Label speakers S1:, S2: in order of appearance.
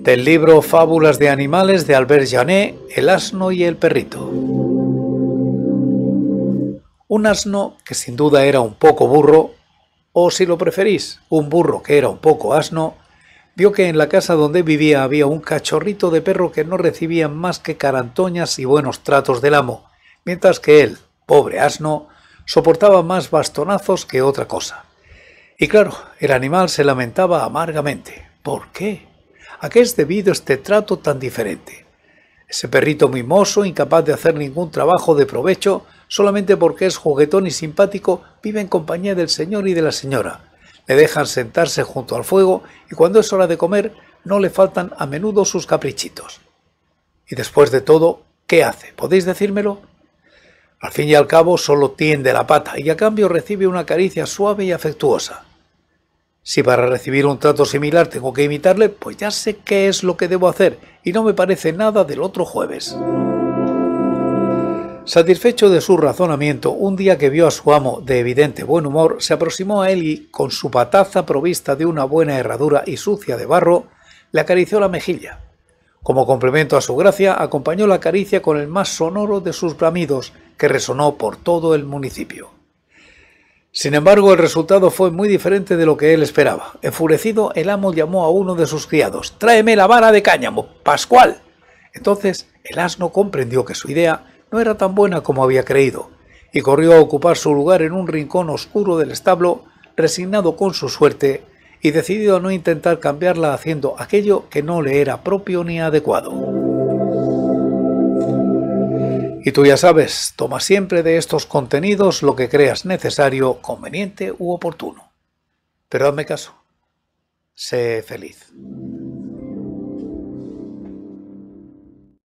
S1: Del libro Fábulas de animales de Albert Janet, El asno y el perrito. Un asno que sin duda era un poco burro, o si lo preferís, un burro que era un poco asno, vio que en la casa donde vivía había un cachorrito de perro que no recibía más que carantoñas y buenos tratos del amo, mientras que él, pobre asno, soportaba más bastonazos que otra cosa. Y claro, el animal se lamentaba amargamente. ¿Por qué? ¿A qué es debido este trato tan diferente? Ese perrito mimoso, incapaz de hacer ningún trabajo de provecho, solamente porque es juguetón y simpático, vive en compañía del señor y de la señora. Le dejan sentarse junto al fuego y cuando es hora de comer no le faltan a menudo sus caprichitos. Y después de todo, ¿qué hace? ¿Podéis decírmelo? Al fin y al cabo solo tiende la pata y a cambio recibe una caricia suave y afectuosa. Si para recibir un trato similar tengo que imitarle, pues ya sé qué es lo que debo hacer y no me parece nada del otro jueves. Satisfecho de su razonamiento, un día que vio a su amo de evidente buen humor, se aproximó a él y, con su pataza provista de una buena herradura y sucia de barro, le acarició la mejilla. Como complemento a su gracia, acompañó la caricia con el más sonoro de sus bramidos que resonó por todo el municipio. Sin embargo, el resultado fue muy diferente de lo que él esperaba. Enfurecido, el amo llamó a uno de sus criados. Tráeme la vara de cáñamo, Pascual. Entonces, el asno comprendió que su idea no era tan buena como había creído, y corrió a ocupar su lugar en un rincón oscuro del establo, resignado con su suerte y decidido a no intentar cambiarla haciendo aquello que no le era propio ni adecuado. Y tú ya sabes, toma siempre de estos contenidos lo que creas necesario, conveniente u oportuno. Pero hazme caso. Sé feliz.